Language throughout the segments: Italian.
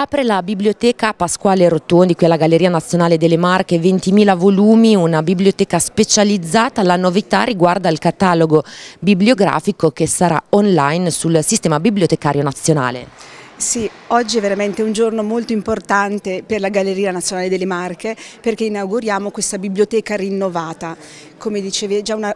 Apre la biblioteca Pasquale Rotondi qui alla Galleria Nazionale delle Marche, 20.000 volumi, una biblioteca specializzata. La novità riguarda il catalogo bibliografico che sarà online sul sistema bibliotecario nazionale. Sì, oggi è veramente un giorno molto importante per la Galleria Nazionale delle Marche perché inauguriamo questa biblioteca rinnovata. Come dicevi, è già una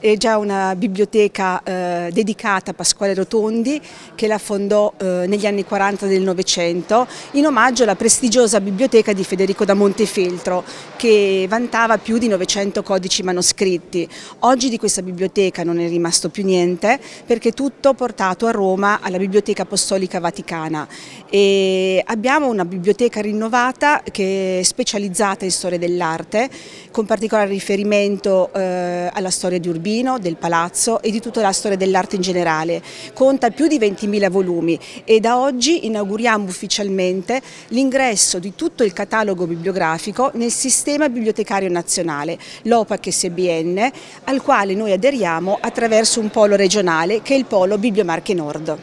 è già una biblioteca eh, dedicata a Pasquale Rotondi che la fondò eh, negli anni 40 del Novecento in omaggio alla prestigiosa biblioteca di Federico da Montefeltro che vantava più di 900 codici manoscritti. Oggi di questa biblioteca non è rimasto più niente perché tutto portato a Roma alla Biblioteca Apostolica Vaticana e abbiamo una biblioteca rinnovata che è specializzata in storia dell'arte con particolare riferimento eh, alla storia di Urbino Urbino, del Palazzo e di tutta la storia dell'arte in generale. Conta più di 20.000 volumi e da oggi inauguriamo ufficialmente l'ingresso di tutto il catalogo bibliografico nel sistema bibliotecario nazionale, l'OPAC SBN, al quale noi aderiamo attraverso un polo regionale che è il polo Bibliomarche Nord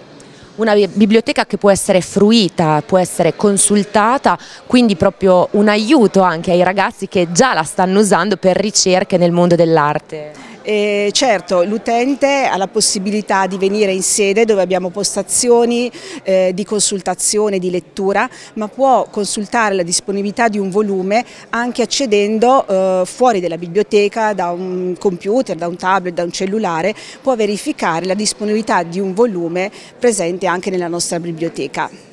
una biblioteca che può essere fruita, può essere consultata, quindi proprio un aiuto anche ai ragazzi che già la stanno usando per ricerche nel mondo dell'arte. E certo, l'utente ha la possibilità di venire in sede dove abbiamo postazioni eh, di consultazione, di lettura, ma può consultare la disponibilità di un volume anche accedendo eh, fuori della biblioteca da un computer, da un tablet, da un cellulare, può verificare la disponibilità di un volume presente anche nella nostra biblioteca.